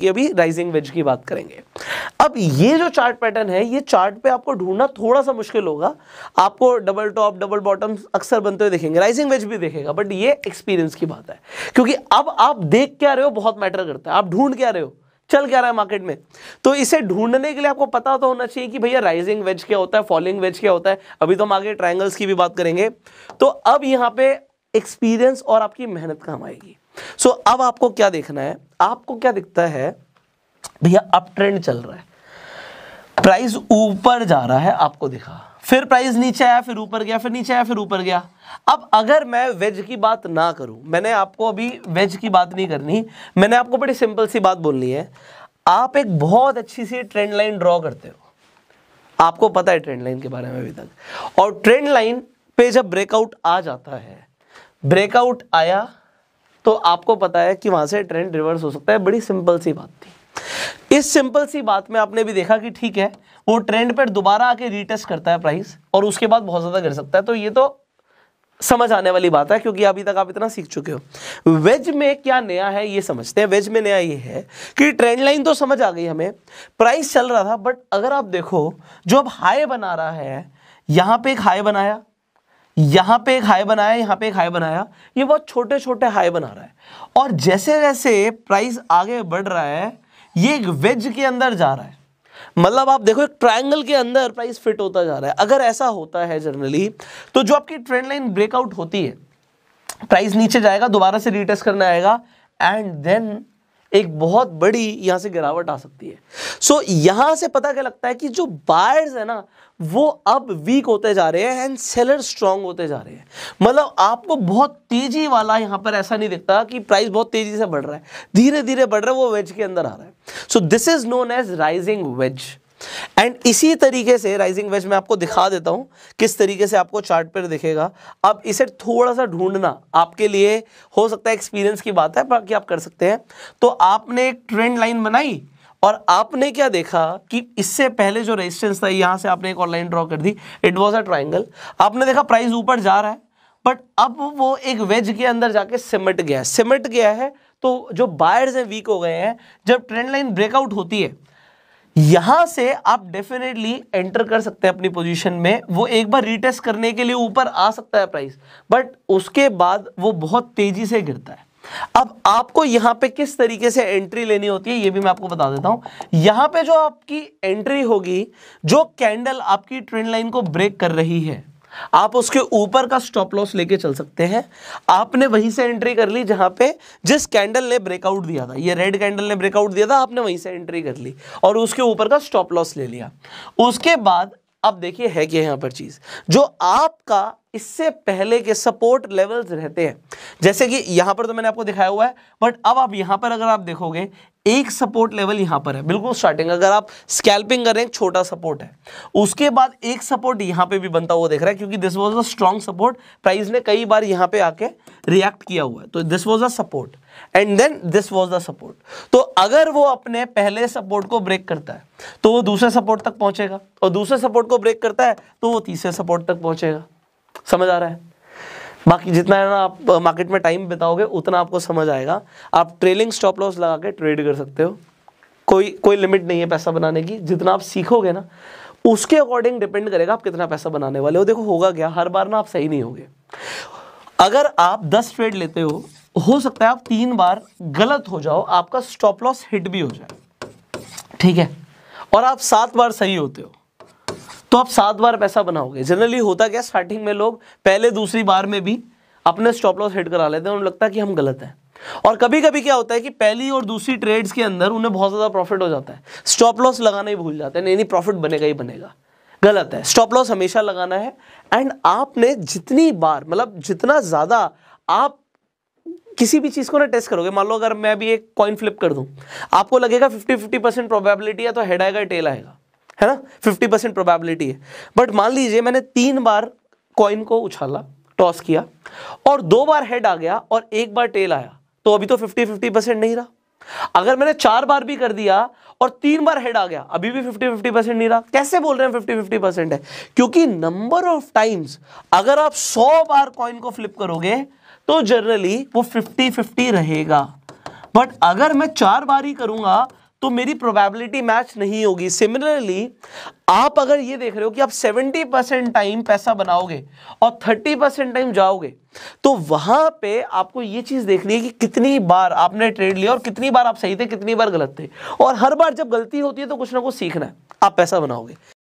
ये भी rising veg की बात करेंगे अब ये जो चार्ट पैटर्न है ये चार्ट पे आपको ढूंढना थोड़ा सा मुश्किल होगा आपको डबल टॉप डबल बॉटम अक्सर बनते हुए देखेंगे राइजिंग वेज भी देखेगा बट ये एक्सपीरियंस की बात है क्योंकि अब आप देख क्या रहे हो बहुत मैटर करता है आप ढूंढ क्या रहे हो चल क्या रहा है मार्केट में तो इसे ढूंढने के लिए आपको पता तो होना चाहिए कि भैया राइजिंग वेज क्या होता है फॉलिंग वेज क्या होता है अभी तो हम आगे ट्राइंगल्स की भी बात करेंगे तो अब यहाँ पे एक्सपीरियंस और आपकी मेहनत काम आएगी सो so, अब आपको क्या देखना है आपको क्या दिखता है भैया अप ट्रेंड चल रहा है प्राइस ऊपर जा रहा है आपको दिखा फिर प्राइस नीचे आया फिर ऊपर गया फिर नीचे आया फिर ऊपर गया अब अगर मैं वेज की बात ना करूं मैंने आपको अभी वेज की बात नहीं करनी मैंने आपको बड़ी सिंपल सी बात बोलनी है आप एक बहुत अच्छी सी ट्रेंड लाइन ड्रॉ करते हो आपको पता है ट्रेंड लाइन के बारे में अभी तक और ट्रेंड लाइन पे जब ब्रेकआउट आ जाता है ब्रेकआउट आया तो आपको पता है कि वहां से ट्रेंड रिवर्स हो सकता है बड़ी सिंपल सी बात थी इस सिंपल सी बात में आपने भी देखा कि ठीक है वो ट्रेंड पर दोबारा आके रिटेस्ट करता है प्राइस और उसके बाद बहुत ज़्यादा गिर सकता है तो ये तो समझ आने वाली बात है क्योंकि अभी तक आप इतना सीख चुके हो वेज में क्या नया है ये समझते हैं वेज में नया ये है कि ट्रेंड लाइन तो समझ आ गई हमें प्राइस चल रहा था बट अगर आप देखो जो अब हाई बना रहा है यहाँ पे एक हाई बनाया यहां पे एक हाई बनाया यहाँ पे एक हाई बनाया ये बहुत छोटे छोटे हाई बना रहा है और जैसे जैसे प्राइस आगे बढ़ रहा है ये एक वेज के अंदर जा रहा है मतलब आप देखो एक ट्रायंगल के अंदर प्राइस फिट होता जा रहा है अगर ऐसा होता है जनरली तो जो आपकी ट्रेंड लाइन ब्रेकआउट होती है प्राइस नीचे जाएगा दोबारा से रिटेस्ट करने आएगा एंड देन एक बहुत बड़ी यहाँ से गिरावट आ सकती है सो so, यहाँ से पता क्या लगता है कि जो बायर्स है ना वो अब वीक होते जा रहे हैं एंड सेलर स्ट्रांग होते जा रहे हैं मतलब आपको बहुत तेज़ी वाला यहाँ पर ऐसा नहीं दिखता कि प्राइस बहुत तेज़ी से बढ़ रहा है धीरे धीरे बढ़ रहा है वो वेज के अंदर आ रहा है so this is known as rising wedge and इसी तरीके से राइजिंग वेज में आपको दिखा देता हूँ किस तरीके से आपको चार्ट पर दिखेगा अब इसे थोड़ा सा ढूंढना आपके लिए हो सकता है एक्सपीरियंस की बात है बाकी आप कर सकते हैं तो आपने एक ट्रेंड लाइन बनाई और आपने क्या देखा कि इससे पहले जो रेजिस्टेंस था यहाँ से आपने एक और लाइन ड्रॉ कर दी इट वॉज अ ट्राइंगल आपने देखा प्राइस ऊपर जा रहा है बट अब वो एक वेज के अंदर जाके सिमट गया है सिमट गया है तो जो बायर्स हैं वीक हो गए हैं जब ट्रेंड लाइन ब्रेकआउट होती है यहां से आप डेफिनेटली एंटर कर सकते हैं अपनी पोजीशन में वो एक बार रिटेस्ट करने के लिए ऊपर आ सकता है प्राइस बट उसके बाद वो बहुत तेजी से गिरता है अब आपको यहां पे किस तरीके से एंट्री लेनी होती है ये भी मैं आपको बता देता हूं यहां पे जो आपकी एंट्री होगी जो कैंडल आपकी ट्रेंड लाइन को ब्रेक कर रही है आप उसके ऊपर का स्टॉप लॉस लेके चल सकते हैं आपने वहीं से एंट्री कर ली जहां पे जिस कैंडल ने ब्रेकआउट दिया था ये रेड कैंडल ने ब्रेकआउट दिया था आपने वहीं से एंट्री कर ली और उसके ऊपर का स्टॉप लॉस ले लिया उसके बाद अब देखिए है क्या यहां पर चीज़ जो आपका इससे पहले के सपोर्ट लेवल्स रहते हैं जैसे कि यहां पर तो मैंने आपको दिखाया हुआ है बट अब आप यहां पर अगर आप देखोगे एक सपोर्ट लेवल यहां पर है बिल्कुल स्टार्टिंग अगर आप स्कैल्पिंग कर रहे हैं छोटा सपोर्ट है उसके बाद एक सपोर्ट यहां पे भी बनता हुआ देख रहा है क्योंकि this was a strong support price ने कई बार यहां पे आके रिएक्ट किया हुआ है तो this was a support and then this was the support तो अगर वो अपने पहले सपोर्ट को ब्रेक करता है तो वो दूसरे सपोर्ट तक पहुंचेगा और दूसरे सपोर्ट को ब्रेक करता है तो वो तीसरे सपोर्ट तक पहुंचेगा समझ आ रहा है बाकी जितना है ना आप मार्केट में टाइम बिताओगे उतना आपको समझ आएगा आप ट्रेलिंग स्टॉप लॉस लगा के ट्रेड कर सकते हो कोई कोई लिमिट नहीं है पैसा बनाने की जितना आप सीखोगे ना उसके अकॉर्डिंग डिपेंड करेगा आप कितना पैसा बनाने वाले हो देखो होगा क्या हर बार ना आप सही नहीं होगे अगर आप दस ट्रेड लेते हो हो सकता है आप तीन बार गलत हो जाओ आपका स्टॉप लॉस हिट भी हो जाए ठीक है और आप सात बार सही होते हो तो आप सात बार पैसा बनाओगे जनरली होता क्या स्टार्टिंग में लोग पहले दूसरी बार में भी अपने स्टॉप लॉस हिट करा लेते हैं उन्हें लगता है कि हम गलत हैं और कभी कभी क्या होता है कि पहली और दूसरी ट्रेड्स के अंदर उन्हें बहुत ज़्यादा प्रॉफिट हो जाता है स्टॉप लॉस लगाना ही भूल जाते हैं नहीं नहीं प्रॉफिट बनेगा ही बनेगा गलत है स्टॉप लॉस हमेशा लगाना है एंड आपने जितनी बार मतलब जितना ज़्यादा आप किसी भी चीज़ को ना टेस्ट करोगे मान लो अगर मैं भी एक कॉइन फ्लिप कर दूं आपको लगेगा फिफ्टी फिफ्टी परसेंट प्रोबेबिलिटी है तो हेड आएगा टेल आएगा है ना फिफ्टी परसेंट प्रोबेबिलिटी है बट मान लीजिए मैंने तीन बार कॉइन को उछाला टॉस किया और दो बार हेड आ गया और एक बार टेल आया तो अभी तो फिफ्टी फिफ्टी परसेंट नहीं रहा अगर मैंने चार बार भी कर दिया और तीन बार हेड आ गया अभी भी फिफ्टी फिफ्टी परसेंट नहीं रहा कैसे बोल रहे हैं फिफ्टी फिफ्टी परसेंट है क्योंकि नंबर ऑफ टाइम्स अगर आप सौ बार कॉइन को फ्लिप करोगे तो जनरली वो फिफ्टी फिफ्टी रहेगा बट अगर मैं चार बार ही करूंगा तो मेरी प्रोबेबिलिटी मैच नहीं होगी सिमिलरली आप अगर ये देख रहे हो कि आप 70 परसेंट टाइम पैसा बनाओगे और 30 परसेंट टाइम जाओगे तो वहां पे आपको ये चीज़ देखनी है कि कितनी बार आपने ट्रेड लिया और कितनी बार आप सही थे कितनी बार गलत थे और हर बार जब गलती होती है तो कुछ ना कुछ सीखना है आप पैसा बनाओगे